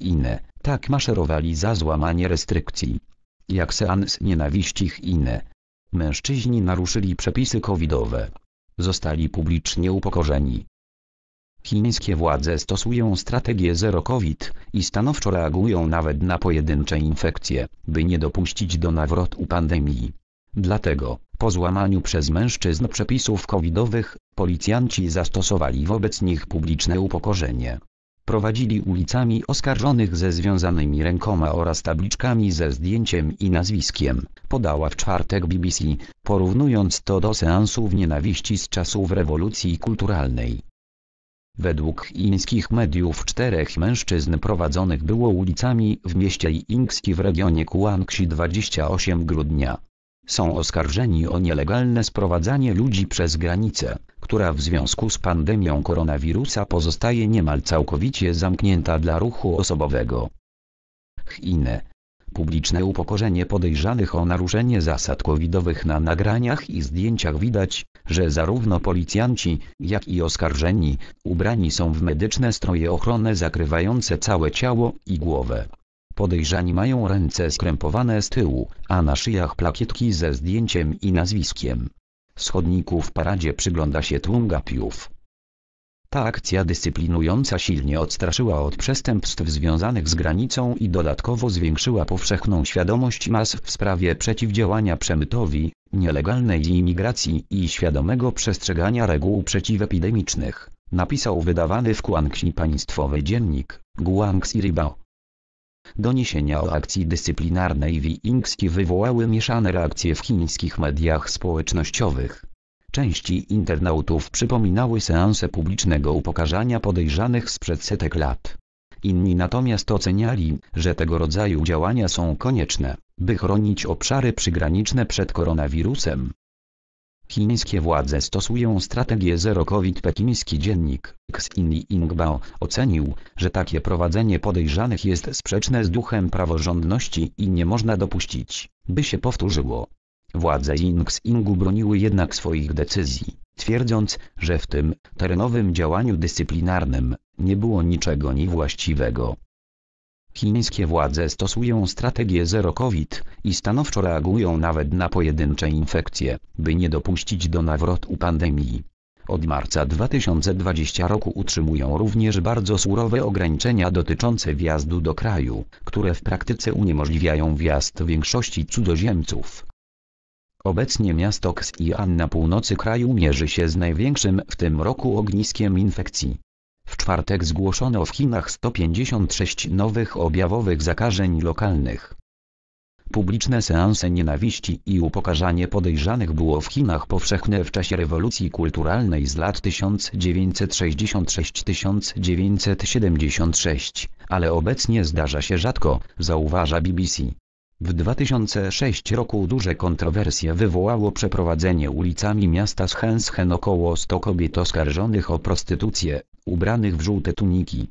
Chiny, tak maszerowali za złamanie restrykcji. Jak seans nienawiści Chiny. Mężczyźni naruszyli przepisy covidowe. Zostali publicznie upokorzeni. Chińskie władze stosują strategię zero COVID i stanowczo reagują nawet na pojedyncze infekcje, by nie dopuścić do nawrotu pandemii. Dlatego, po złamaniu przez mężczyzn przepisów covidowych, policjanci zastosowali wobec nich publiczne upokorzenie prowadzili ulicami oskarżonych ze związanymi rękoma oraz tabliczkami ze zdjęciem i nazwiskiem, podała w czwartek BBC, porównując to do seansów nienawiści z czasów rewolucji kulturalnej. Według chińskich mediów czterech mężczyzn prowadzonych było ulicami w mieście Yingxi w regionie Guangxi 28 grudnia. Są oskarżeni o nielegalne sprowadzanie ludzi przez granicę, która w związku z pandemią koronawirusa pozostaje niemal całkowicie zamknięta dla ruchu osobowego. Chiny. Publiczne upokorzenie podejrzanych o naruszenie zasad covidowych na nagraniach i zdjęciach widać, że zarówno policjanci, jak i oskarżeni, ubrani są w medyczne stroje ochronne zakrywające całe ciało i głowę. Podejrzani mają ręce skrępowane z tyłu, a na szyjach plakietki ze zdjęciem i nazwiskiem. Z w paradzie przygląda się tłum gapiów. Ta akcja dyscyplinująca silnie odstraszyła od przestępstw związanych z granicą i dodatkowo zwiększyła powszechną świadomość mas w sprawie przeciwdziałania przemytowi, nielegalnej imigracji i świadomego przestrzegania reguł przeciwepidemicznych, napisał wydawany w Guangxi państwowy dziennik Guangxi Ribao. Doniesienia o akcji dyscyplinarnej Wiingski wywołały mieszane reakcje w chińskich mediach społecznościowych. Części internautów przypominały seanse publicznego upokarzania podejrzanych sprzed setek lat. Inni natomiast oceniali, że tego rodzaju działania są konieczne, by chronić obszary przygraniczne przed koronawirusem. Chińskie władze stosują strategię zero COVID. Pekiński dziennik Xin Yingbao ocenił, że takie prowadzenie podejrzanych jest sprzeczne z duchem praworządności i nie można dopuścić, by się powtórzyło. Władze Xingu broniły jednak swoich decyzji, twierdząc, że w tym terenowym działaniu dyscyplinarnym nie było niczego niewłaściwego, Chińskie władze stosują strategię zero COVID i stanowczo reagują nawet na pojedyncze infekcje, by nie dopuścić do nawrotu pandemii. Od marca 2020 roku utrzymują również bardzo surowe ograniczenia dotyczące wjazdu do kraju, które w praktyce uniemożliwiają wjazd większości cudzoziemców. Obecnie miasto Xi'an na północy kraju mierzy się z największym w tym roku ogniskiem infekcji. W czwartek zgłoszono w Chinach 156 nowych objawowych zakażeń lokalnych. Publiczne seanse nienawiści i upokarzanie podejrzanych było w Chinach powszechne w czasie rewolucji kulturalnej z lat 1966-1976, ale obecnie zdarza się rzadko, zauważa BBC. W 2006 roku duże kontrowersje wywołało przeprowadzenie ulicami miasta Shenzhen około 100 kobiet oskarżonych o prostytucję, ubranych w żółte tuniki.